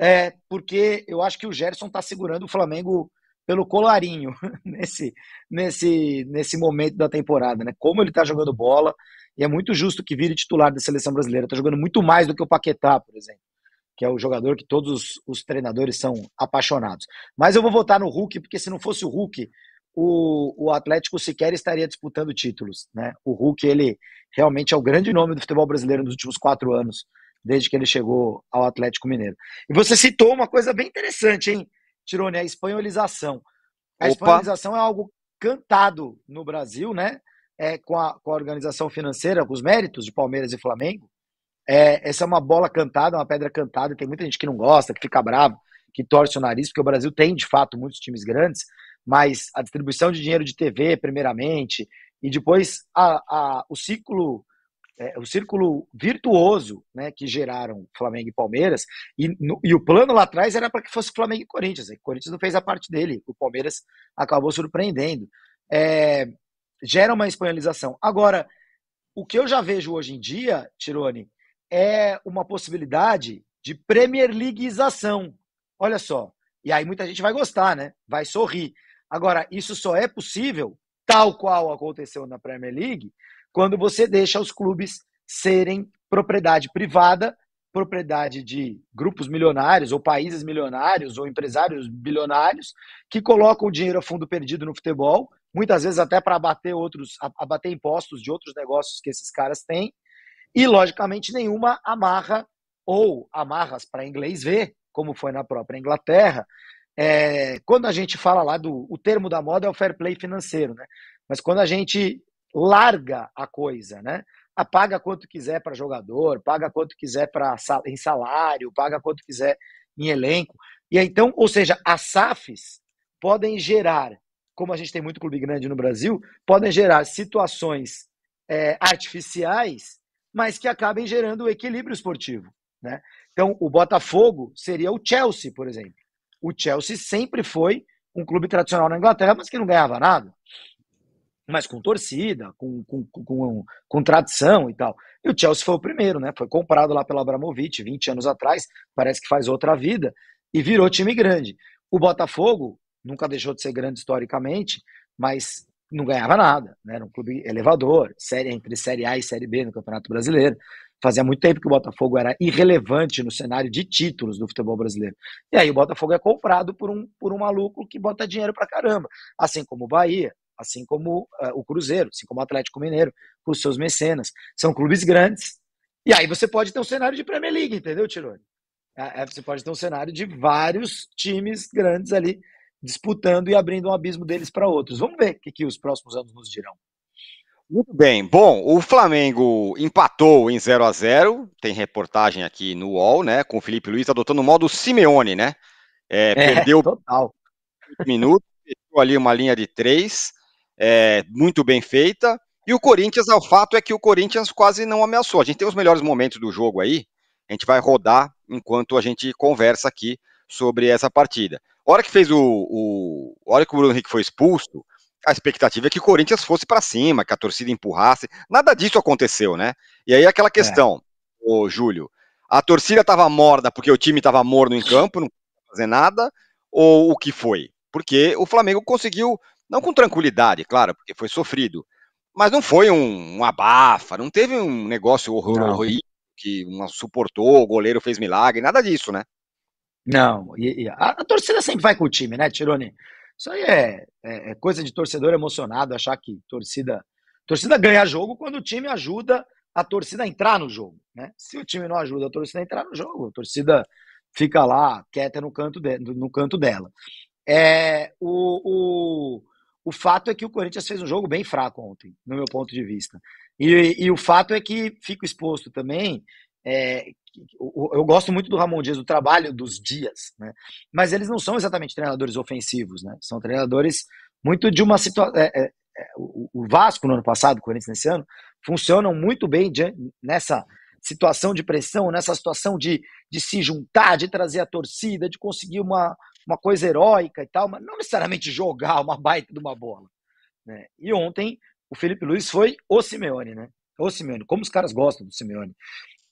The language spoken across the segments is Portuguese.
é, porque eu acho que o Gerson está segurando o Flamengo pelo colarinho nesse, nesse, nesse momento da temporada, né? Como ele está jogando bola, e é muito justo que vire titular da seleção brasileira. Está jogando muito mais do que o Paquetá, por exemplo, que é o jogador que todos os, os treinadores são apaixonados. Mas eu vou votar no Hulk, porque se não fosse o Hulk, o, o Atlético sequer estaria disputando títulos, né? O Hulk, ele realmente é o grande nome do futebol brasileiro nos últimos quatro anos desde que ele chegou ao Atlético Mineiro. E você citou uma coisa bem interessante, hein, Tirone? A espanholização. A Opa. espanholização é algo cantado no Brasil, né? É, com, a, com a organização financeira, com os méritos de Palmeiras e Flamengo. É, essa é uma bola cantada, uma pedra cantada. Tem muita gente que não gosta, que fica bravo, que torce o nariz, porque o Brasil tem, de fato, muitos times grandes, mas a distribuição de dinheiro de TV, primeiramente, e depois a, a, o ciclo é, o círculo virtuoso né, que geraram Flamengo e Palmeiras, e, no, e o plano lá atrás era para que fosse Flamengo e Corinthians, e o Corinthians não fez a parte dele, o Palmeiras acabou surpreendendo. É, gera uma espanholização. Agora, o que eu já vejo hoje em dia, Tirone, é uma possibilidade de Premier Leagueização. Olha só. E aí muita gente vai gostar, né? Vai sorrir. Agora, isso só é possível, tal qual aconteceu na Premier League, quando você deixa os clubes serem propriedade privada, propriedade de grupos milionários ou países milionários ou empresários bilionários que colocam o dinheiro a fundo perdido no futebol, muitas vezes até para abater outros, abater impostos de outros negócios que esses caras têm, e logicamente nenhuma amarra ou amarras para inglês ver, como foi na própria Inglaterra. É, quando a gente fala lá do o termo da moda é o fair play financeiro, né? Mas quando a gente larga a coisa, né? Ah, paga quanto quiser para jogador, paga quanto quiser para em salário, paga quanto quiser em elenco. E aí, então, ou seja, as SAFs podem gerar, como a gente tem muito clube grande no Brasil, podem gerar situações é, artificiais, mas que acabem gerando o equilíbrio esportivo. Né? Então, o Botafogo seria o Chelsea, por exemplo. O Chelsea sempre foi um clube tradicional na Inglaterra, mas que não ganhava nada mas com torcida, com, com, com, com, tradição e tal. E o Chelsea foi o primeiro, né? Foi comprado lá pelo Abramovich 20 anos atrás, parece que faz outra vida, e virou time grande. O Botafogo nunca deixou de ser grande historicamente, mas não ganhava nada, né? Era um clube elevador, série entre Série A e Série B no Campeonato Brasileiro. Fazia muito tempo que o Botafogo era irrelevante no cenário de títulos do futebol brasileiro. E aí o Botafogo é comprado por um, por um maluco que bota dinheiro pra caramba. Assim como o Bahia, assim como uh, o Cruzeiro, assim como o Atlético Mineiro, com os seus mecenas. São clubes grandes. E aí você pode ter um cenário de Premier League, entendeu, Tironi? É, é, você pode ter um cenário de vários times grandes ali disputando e abrindo um abismo deles para outros. Vamos ver o que, que os próximos anos nos dirão. Muito bem. Bom, o Flamengo empatou em 0 a 0 Tem reportagem aqui no UOL, né? Com o Felipe Luiz adotando o modo Simeone, né? É, é, perdeu total. minutos, perdeu ali uma linha de três é, muito bem feita. E o Corinthians, é o fato é que o Corinthians quase não ameaçou. A gente tem os melhores momentos do jogo aí. A gente vai rodar enquanto a gente conversa aqui sobre essa partida. A hora que fez o, o a hora que o Bruno Henrique foi expulso, a expectativa é que o Corinthians fosse para cima, que a torcida empurrasse. Nada disso aconteceu, né? E aí aquela questão, é. Júlio, a torcida estava morda porque o time estava morno em campo, não fazer nada, ou o que foi? Porque o Flamengo conseguiu não com tranquilidade, claro, porque foi sofrido. Mas não foi um, um abafa, não teve um negócio horrível que uma suportou, o goleiro fez milagre, nada disso, né? Não, e, e a, a, torcida sempre vai com o time, né, Tirone? Isso aí é, é, é coisa de torcedor emocionado, achar que torcida. Torcida ganha jogo quando o time ajuda a torcida a entrar no jogo. Né? Se o time não ajuda a torcida a entrar no jogo, a torcida fica lá quieta no canto, de, no canto dela. É, o, o, o fato é que o Corinthians fez um jogo bem fraco ontem, no meu ponto de vista. E, e o fato é que fico exposto também. É, eu gosto muito do Ramon Dias, do trabalho dos dias, né? mas eles não são exatamente treinadores ofensivos, né? são treinadores muito de uma situação. É, é, é o Vasco no ano passado, o Corinthians nesse ano, funcionam muito bem nessa situação de pressão, nessa situação de, de se juntar, de trazer a torcida, de conseguir uma, uma coisa heróica e tal, mas não necessariamente jogar uma baita de uma bola. Né? E ontem o Felipe Luiz foi o Simeone, né? O Simeone, como os caras gostam do Simeone.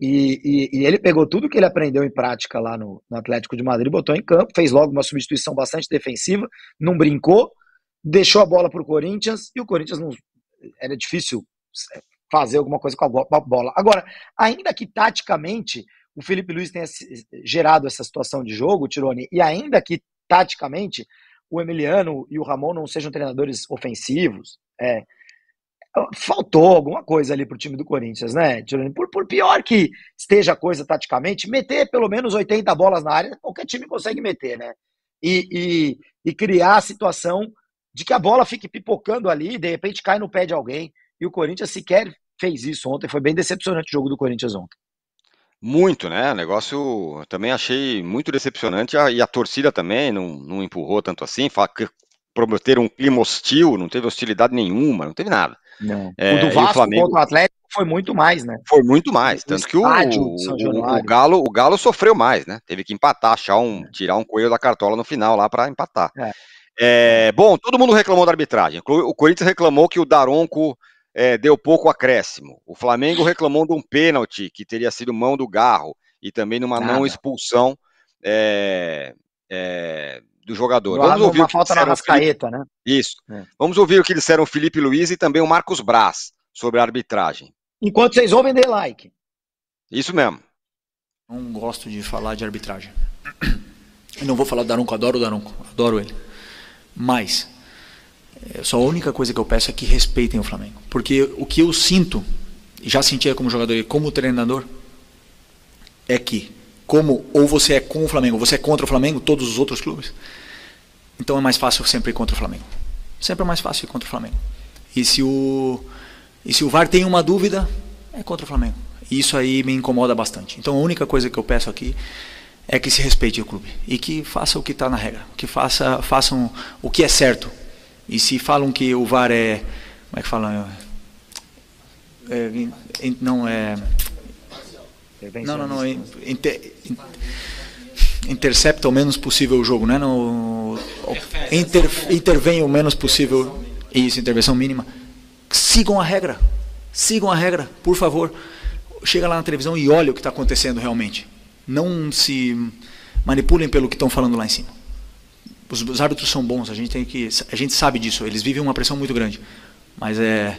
E, e, e ele pegou tudo que ele aprendeu em prática lá no, no Atlético de Madrid, botou em campo, fez logo uma substituição bastante defensiva, não brincou, deixou a bola para o Corinthians e o Corinthians não, era difícil fazer alguma coisa com a bola. Agora, ainda que taticamente o Felipe Luiz tenha gerado essa situação de jogo, Tirone, e ainda que taticamente o Emiliano e o Ramon não sejam treinadores ofensivos, é, faltou alguma coisa ali pro time do Corinthians, né, Tirone? Por, por, pior que esteja a coisa taticamente, meter pelo menos 80 bolas na área, qualquer time consegue meter, né? E, e, e criar a situação de que a bola fique pipocando ali, de repente cai no pé de alguém, e o Corinthians sequer fez isso ontem. Foi bem decepcionante o jogo do Corinthians ontem. Muito, né? O negócio também achei muito decepcionante. E a torcida também não, não empurrou tanto assim. Prometeram um clima hostil, não teve hostilidade nenhuma, não teve nada. Não. É, o do Vasco o Flamengo... contra o Atlético foi muito mais, né? Foi muito mais. O tanto que o, o, o, Galo, o Galo sofreu mais, né? Teve que empatar, achar um, é. tirar um coelho da cartola no final lá para empatar. É. É, bom, todo mundo reclamou da arbitragem. O Corinthians reclamou que o Daronco é, deu pouco acréscimo. O Flamengo reclamou de um pênalti que teria sido mão do Garro e também numa Nada. não expulsão é, é, do jogador. Vamos ouvir uma o que falta na Rascaeta, Felipe... né? Isso. É. Vamos ouvir o que disseram o Felipe Luiz e também o Marcos Braz sobre a arbitragem. Enquanto vocês ouvem, dê like. Isso mesmo. Não gosto de falar de arbitragem. Eu não vou falar do Daronco, adoro o Daronco, adoro ele. Mas só a única coisa que eu peço é que respeitem o Flamengo. Porque o que eu sinto, já sentia como jogador e como treinador, é que, como ou você é com o Flamengo, você é contra o Flamengo, todos os outros clubes, então é mais fácil sempre ir contra o Flamengo. Sempre é mais fácil ir contra o Flamengo. E se o, e se o VAR tem uma dúvida, é contra o Flamengo. E isso aí me incomoda bastante. Então a única coisa que eu peço aqui é que se respeite o clube e que faça o que está na regra, que faça, façam o que é certo e se falam que o VAR é. Como é que falam? É, é, não é. Não, não, não. Inter, intercepta o menos possível o jogo, né? No, inter, intervém o menos possível. Isso, intervenção mínima. Sigam a regra. Sigam a regra, por favor. Chega lá na televisão e olha o que está acontecendo realmente. Não se manipulem pelo que estão falando lá em cima os, os, árbitros são bons, a gente tem que, a gente sabe disso, eles vivem uma pressão muito grande, mas é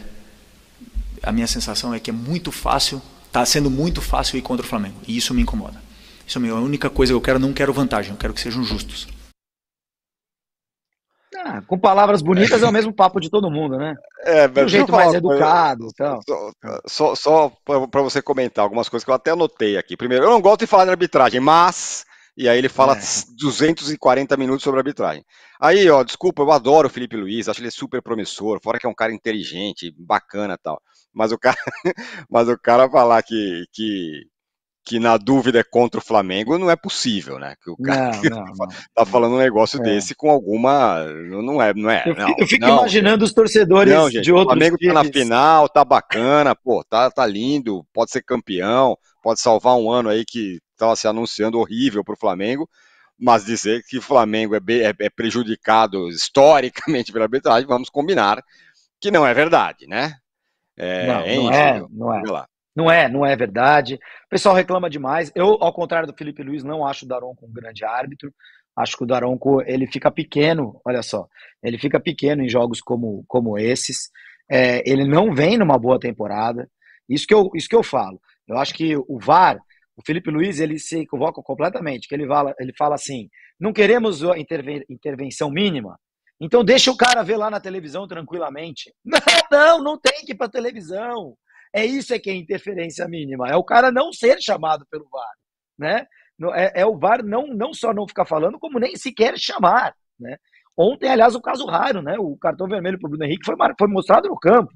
a minha sensação é que é muito fácil, está sendo muito fácil ir contra o Flamengo e isso me incomoda. Isso é a única coisa que eu quero, não quero vantagem, eu quero que sejam justos. Ah, com palavras bonitas é o mesmo papo de todo mundo, né? É, de um jeito mais educado. Então. Só, só, só para você comentar algumas coisas que eu até anotei aqui. Primeiro, eu não gosto de falar de arbitragem, mas e aí ele fala é. 240 minutos sobre arbitragem. Aí, ó, desculpa, eu adoro o Felipe Luiz, acho ele super promissor, fora que é um cara inteligente, bacana tal. Mas o cara, mas o cara falar que, que, que na dúvida é contra o Flamengo não é possível, né? Que o cara não, que tá não, tá, tá falando um negócio é. desse com alguma. Não é, não é. Eu fico, imaginando os torcedores gente, de outro. O Flamengo times. tá na final, tá bacana, pô, tá, tá lindo, pode ser campeão, pode salvar um ano aí que estava se anunciando horrível para o Flamengo, mas dizer que o Flamengo é, é, é, prejudicado historicamente pela arbitragem, vamos combinar que não é verdade, né? É, não, hein, é é, não, é, não é. Não é, não é verdade. O pessoal reclama demais. Eu, ao contrário do Felipe Luiz, não acho o Daronco um grande árbitro. Acho que o Daronco ele fica pequeno, olha só, ele fica pequeno em jogos como, como esses. É, ele não vem numa boa temporada. Isso que, eu, isso que eu falo. Eu acho que o VAR o Felipe Luiz ele se convoca completamente, que ele fala, ele fala assim: não queremos a intervenção mínima, então deixa o cara ver lá na televisão tranquilamente. Não, não, não tem que ir para televisão. É isso é que é interferência mínima. É o cara não ser chamado pelo VAR, né? É, é o VAR não, não só não ficar falando, como nem sequer chamar, né? Ontem, aliás, um caso raro, né? O cartão vermelho para o Bruno Henrique foi, foi mostrado no campo,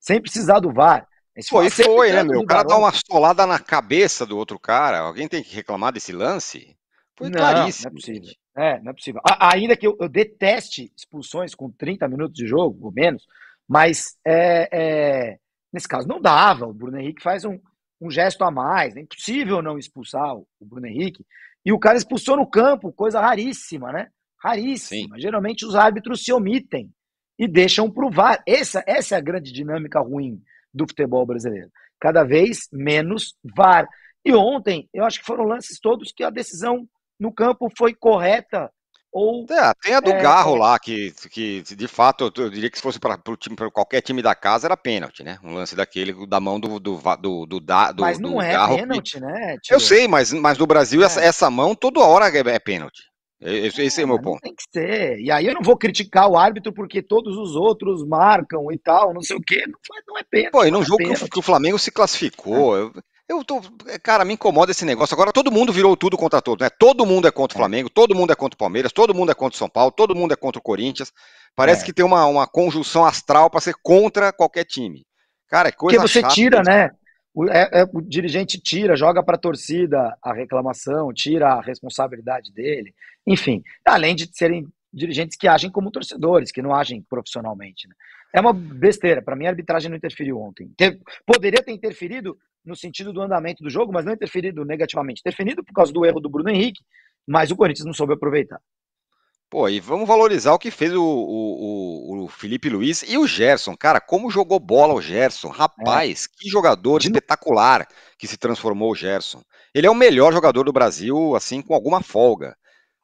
sem precisar do VAR. Esse foi e é foi, né, meu? O cara dá uma solada na cabeça do outro cara. Alguém tem que reclamar desse lance? Foi não, claríssimo. Não é possível. É, não é possível. ainda que eu, eu deteste expulsões com 30 minutos de jogo, ou menos, mas é, é, nesse caso não dava. O Bruno Henrique faz um, um gesto a mais. É impossível não expulsar o, o Bruno Henrique. E o cara expulsou no campo coisa raríssima né geralmente os árbitros se omitem e deixam para o VAR. Essa, essa é a grande dinâmica ruim do futebol brasileiro. Cada vez menos VAR. E ontem, eu acho que foram lances todos que a decisão no campo foi correta ou, é, tem a do é, Garro é. lá, que, que de fato eu, diria que se fosse para qualquer time da casa era pênalti, né? Um lance daquele da mão do do do, do, da, do Mas não do é Garro, pênalti, que... né? Eu tipo, sei, mas, mas no Brasil é. essa, essa, mão toda hora é, é pênalti. Esse, esse é, é o meu ponto. Tem que ser. E aí eu não vou criticar o árbitro porque todos os outros marcam e tal, não sei o quê. Não, não é pena. Pô, e num é jogo que o Flamengo se classificou. É. Eu, eu tô. Cara, me incomoda esse negócio. Agora todo mundo virou tudo contra todo, né? Todo mundo é contra o é. Flamengo, todo mundo é contra o Palmeiras, todo mundo é contra o São Paulo, todo mundo é contra o Corinthians. Parece é. que tem uma, uma conjunção astral para ser contra qualquer time. Cara, é coisa. Porque você chata, tira, né? O, é, é, o, dirigente tira, joga para a torcida a reclamação, tira a responsabilidade dele. Enfim, além de serem dirigentes que agem como torcedores, que não agem profissionalmente. Né? É uma besteira. Para mim, a arbitragem não interferiu ontem. poderia ter interferido no sentido do andamento do jogo, mas não interferido negativamente. Interferido por causa do erro do Bruno Henrique, mas o Corinthians não soube aproveitar. Pô, e vamos valorizar o que fez o, o, o, Felipe Luiz e o Gerson. Cara, como jogou bola o Gerson. Rapaz, é. que jogador De... espetacular que se transformou o Gerson. Ele é o melhor jogador do Brasil, assim, com alguma folga.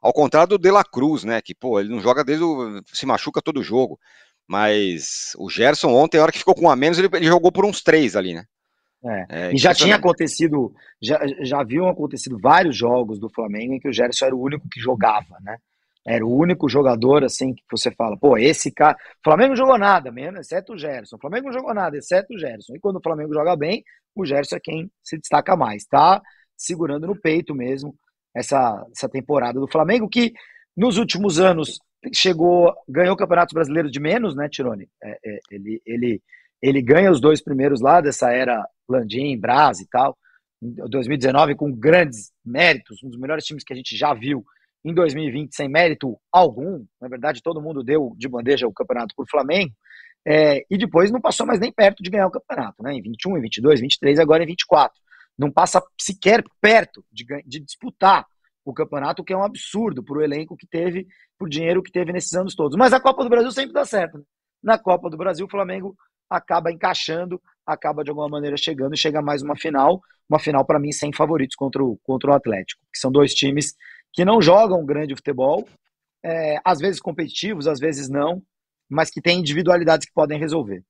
Ao contrário do De La Cruz, né? Que, pô, ele não joga desde o. se machuca todo jogo. Mas o Gerson ontem, a hora que ficou com um a menos, ele, ele jogou por uns três ali, né? É. É, e já tinha acontecido, já, já haviam acontecido vários jogos do Flamengo em que o Gerson era o único que jogava, né? Era o único jogador, assim, que você fala, pô, esse cara. O Flamengo não jogou nada mesmo, exceto o Gerson. O Flamengo não jogou nada, exceto o Gerson. E quando o Flamengo joga bem, o Gerson é quem se destaca mais, tá? Segurando no peito mesmo essa, essa temporada do Flamengo, que nos últimos anos chegou, ganhou campeonatos brasileiros de menos, né, Tirone? É, é, ele, ele, ele ganha os dois primeiros lá dessa era Landim, Braz e tal. Em 2019, com grandes méritos, um dos melhores times que a gente já viu em 2020, sem mérito algum. Na verdade, todo mundo deu de bandeja o campeonato para o Flamengo. É, e depois não passou mais nem perto de ganhar o campeonato, né? Em 21, em 22, 23, agora em 24 não passa sequer perto de, de disputar o campeonato, o que é um absurdo para o elenco que teve, por dinheiro que teve nesses anos todos. Mas a Copa do Brasil sempre dá certo. Né? Na Copa do Brasil, o Flamengo acaba encaixando, acaba de alguma maneira chegando, e chega mais uma final, uma final para mim sem favoritos contra o, contra o Atlético, que são dois times que não jogam grande futebol, é, às vezes competitivos, às vezes não, mas que têm individualidades que podem resolver.